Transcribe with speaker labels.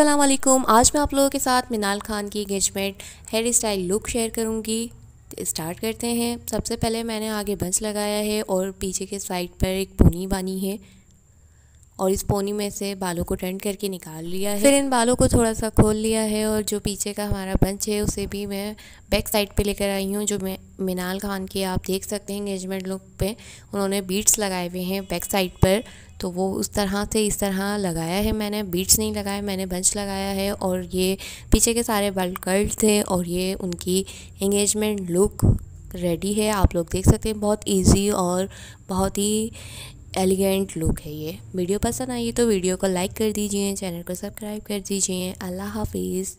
Speaker 1: अल्लाम आज मैं आप लोगों के साथ मिनाल खान की engagement hairstyle look share करूँगी स्टार्ट करते हैं सबसे पहले मैंने आगे बंच लगाया है और पीछे के साइड पर एक पोनी बानी है और इस पोनी में से बालों को टेंट करके निकाल लिया है फिर इन बालों को थोड़ा सा खोल लिया है और जो पीछे का हमारा बंच है उसे भी मैं बैक साइड पे लेकर आई हूँ जो मैं मिनाल खान के आप देख सकते हैं एंगेजमेंट लुक पे उन्होंने बीट्स लगाए हुए हैं बैक साइड पर तो वो उस तरह से इस तरह लगाया है मैंने बीट्स नहीं लगाए मैंने बंच लगाया है और ये पीछे के सारे बल कर्ल्ड थे और ये उनकी इंगेजमेंट लुक रेडी है आप लोग देख सकते हैं बहुत इजी और बहुत ही एलिगेंट लुक है ये वीडियो पसंद आई तो वीडियो को लाइक कर दीजिए चैनल को सब्सक्राइब कर दीजिए अल्लाह हाफिज़